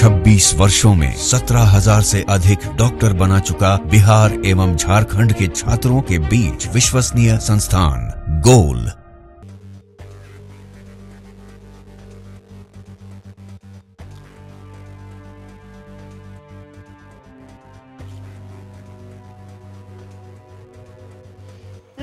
26 वर्षों में 17,000 से अधिक डॉक्टर बना चुका बिहार एवं झारखंड के छात्रों के बीच विश्वसनीय संस्थान गोल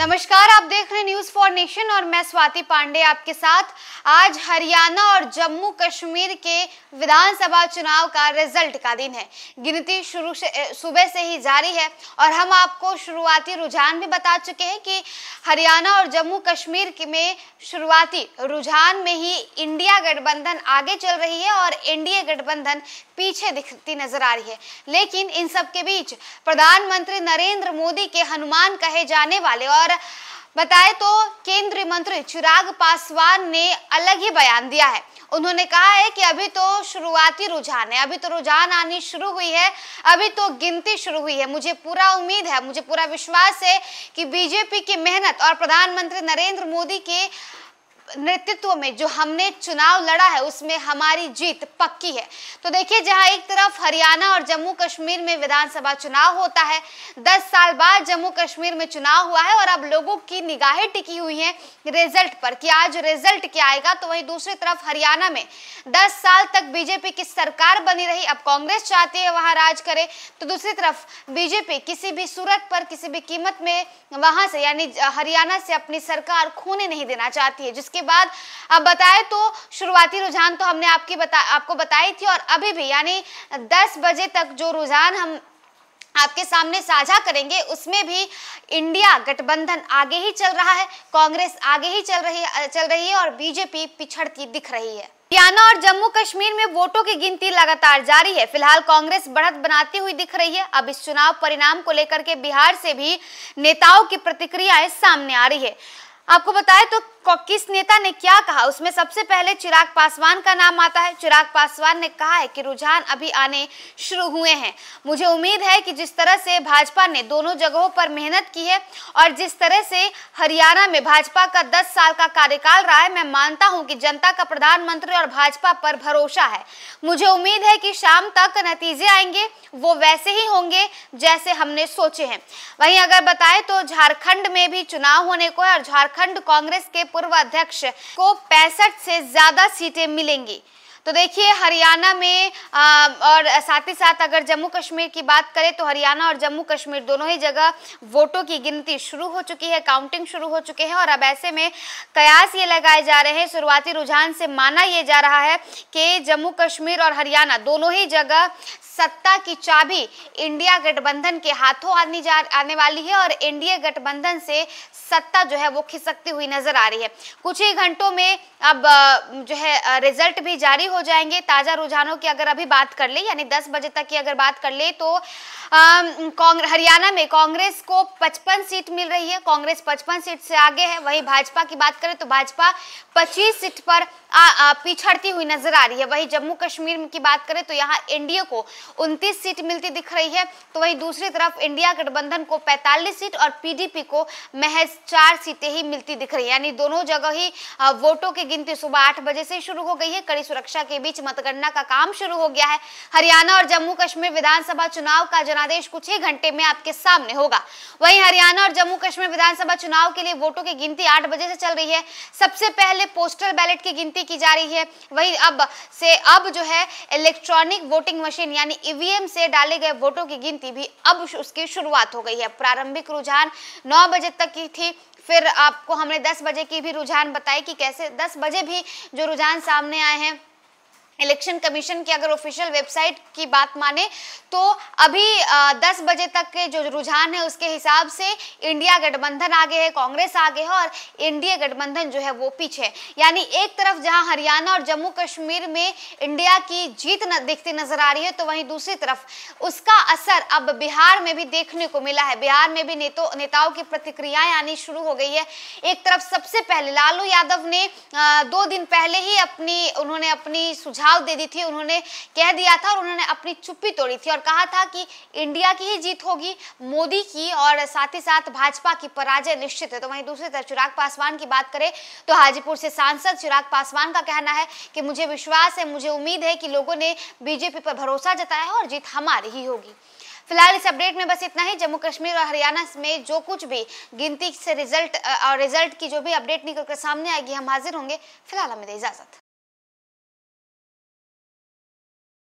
नमस्कार आप देख रहे न्यूज फॉर नेशन और मैं स्वाति पांडे आपके साथ आज हरियाणा और जम्मू कश्मीर के विधानसभा चुनाव का रिजल्ट का दिन है गिनती शुरू से सुबह से ही जारी है और हम आपको शुरुआती रुझान भी बता चुके हैं कि हरियाणा और जम्मू कश्मीर में शुरुआती रुझान में ही इंडिया गठबंधन आगे चल रही है और एनडीए गठबंधन पीछे दिखती नजर आ रही है लेकिन इन सबके बीच प्रधानमंत्री नरेंद्र मोदी के हनुमान कहे जाने वाले और पर बताए तो केंद्रीय मंत्री चिराग पासवान ने अलग ही बयान दिया है उन्होंने कहा है कि अभी तो शुरुआती रुझान है अभी तो रुझान आनी शुरू हुई है अभी तो गिनती शुरू हुई है मुझे पूरा उम्मीद है मुझे पूरा विश्वास है कि बीजेपी की मेहनत और प्रधानमंत्री नरेंद्र मोदी के नेतृत्व में जो हमने चुनाव लड़ा है उसमें हमारी जीत पक्की है तो देखिए जहां एक तरफ हरियाणा और जम्मू कश्मीर में विधानसभा चुनाव होता है दस साल बाद जम्मू कश्मीर में चुनाव हुआ है और अब लोगों की निगाहें टिकी हुई हैं रिजल्ट पर कि आज रिजल्ट क्या आएगा तो वहीं दूसरी तरफ हरियाणा में दस साल तक बीजेपी की सरकार बनी रही अब कांग्रेस चाहती है वहां राज करे तो दूसरी तरफ बीजेपी किसी भी सूरत पर किसी भी कीमत में वहां से यानी हरियाणा से अपनी सरकार खोने नहीं देना चाहती है जिसके के बाद अब बताए तो शुरुआती रुझान तो हमने आपकी बता आपको बताई थी और अभी भी यानी 10 बजे तक जो रुझान हम आपके सामने साझा करेंगे उसमें भी इंडिया गठबंधन आगे ही चल रहा है कांग्रेस आगे ही चल रही चल रही है और बीजेपी पिछड़ती दिख रही है हरियाणा और जम्मू कश्मीर में वोटों की गिनती लगातार जारी है फिलहाल कांग्रेस बढ़त बनाती हुई दिख रही है अब इस चुनाव परिणाम को लेकर के बिहार से भी नेताओं की प्रतिक्रियाएं सामने आ रही है आपको बताए तो किस नेता ने क्या कहा उसमें सबसे पहले चिराग पासवान का नाम आता है चिराग पासवान ने कहा है कि रुझान अभी आने शुरू हुए हैं मुझे उम्मीद है कि जिस तरह से भाजपा ने दोनों जगहों पर मेहनत की है और जिस तरह से हरियाणा में भाजपा का 10 साल का कार्यकाल रहा है मैं मानता हूं कि जनता का प्रधानमंत्री और भाजपा पर भरोसा है मुझे उम्मीद है कि शाम तक नतीजे आएंगे वो वैसे ही होंगे जैसे हमने सोचे हैं वहीं अगर बताएं तो झारखंड में भी चुनाव होने को है और झारखंड झारखंड कांग्रेस के पूर्व अध्यक्ष को पैंसठ से ज्यादा सीटें मिलेंगी तो देखिए हरियाणा में आ, और साथ ही साथ अगर जम्मू कश्मीर की बात करें तो हरियाणा और जम्मू कश्मीर दोनों ही जगह वोटों की गिनती शुरू हो चुकी है काउंटिंग शुरू हो चुके हैं और अब ऐसे में कयास ये लगाए जा रहे हैं शुरुआती रुझान से माना ये जा रहा है कि जम्मू कश्मीर और हरियाणा दोनों ही जगह सत्ता की चाबी इंडिया गठबंधन के हाथों आने जा आने वाली है और एनडीए गठबंधन से सत्ता जो है वो खिसकती हुई नजर आ रही है कुछ ही घंटों में अब जो है रिजल्ट भी जारी हो जाएंगे ताजा रुझानों की अगर अभी बात कर ले यानी 10 बजे तक की अगर बात कर ले तो हरियाणा में कांग्रेस को 55 सीट मिल रही है कांग्रेस 55 सीट से आगे है वहीं भाजपा की बात करें तो भाजपा 25 सीट पर पिछड़ती हुई नजर आ रही है वहीं जम्मू कश्मीर की बात करें तो यहाँ एनडीए को 29 सीट मिलती दिख रही है तो वहीं दूसरी तरफ इंडिया गठबंधन को 45 सीट और पीडीपी को महज चार सीटें ही मिलती दिख रही है यानी दोनों जगह ही वोटों की गिनती सुबह आठ बजे से शुरू हो गई है कड़ी सुरक्षा सुरक्षा के बीच मतगणना का काम शुरू हो गया है हरियाणा और जम्मू कश्मीर विधानसभा चुनाव का जनादेश कुछ ही घंटे में आपके सामने होगा वही हरियाणा और जम्मू कश्मीर विधानसभा चुनाव के लिए वोटों की गिनती आठ बजे से चल रही है सबसे पहले पोस्टल बैलेट की गिनती की जा रही है वही अब से अब जो है इलेक्ट्रॉनिक वोटिंग मशीन यानी ईवीएम से डाले गए वोटों की गिनती भी अब उसकी शुरुआत हो गई है प्रारंभिक रुझान 9 बजे तक की थी फिर आपको हमने 10 बजे की भी रुझान बताई कि कैसे 10 बजे भी जो रुझान सामने आए हैं इलेक्शन कमीशन की अगर ऑफिशियल वेबसाइट की बात माने तो अभी आ, बजे तक के जो रुझान है उसके हिसाब से इंडिया गठबंधन आगे है कांग्रेस आगे है और इंडिया गठबंधन जो है वो पीछे यानी एक तरफ जहां हरियाणा और जम्मू कश्मीर में इंडिया की जीत न, दिखती नजर आ रही है तो वहीं दूसरी तरफ उसका असर अब बिहार में भी देखने को मिला है बिहार में भी नेतो नेताओं की प्रतिक्रियाएं आनी शुरू हो गई है एक तरफ सबसे पहले लालू यादव ने दो दिन पहले ही अपनी उन्होंने अपनी सुझाव सुझाव दे दी थी उन्होंने कह दिया था और उन्होंने अपनी चुप्पी तोड़ी थी और कहा था कि इंडिया की ही जीत होगी मोदी की और साथ ही साथ भाजपा की पराजय निश्चित है तो वहीं दूसरी तरफ चिराग पासवान की बात करें तो हाजीपुर से सांसद चिराग पासवान का कहना है कि मुझे विश्वास है मुझे उम्मीद है कि लोगों ने बीजेपी पर भरोसा जताया है और जीत हमारी ही होगी फिलहाल इस अपडेट में बस इतना ही जम्मू कश्मीर और हरियाणा में जो कुछ भी गिनती से रिजल्ट और रिजल्ट की जो भी अपडेट निकलकर सामने आएगी हम हाजिर होंगे फिलहाल हमें इजाजत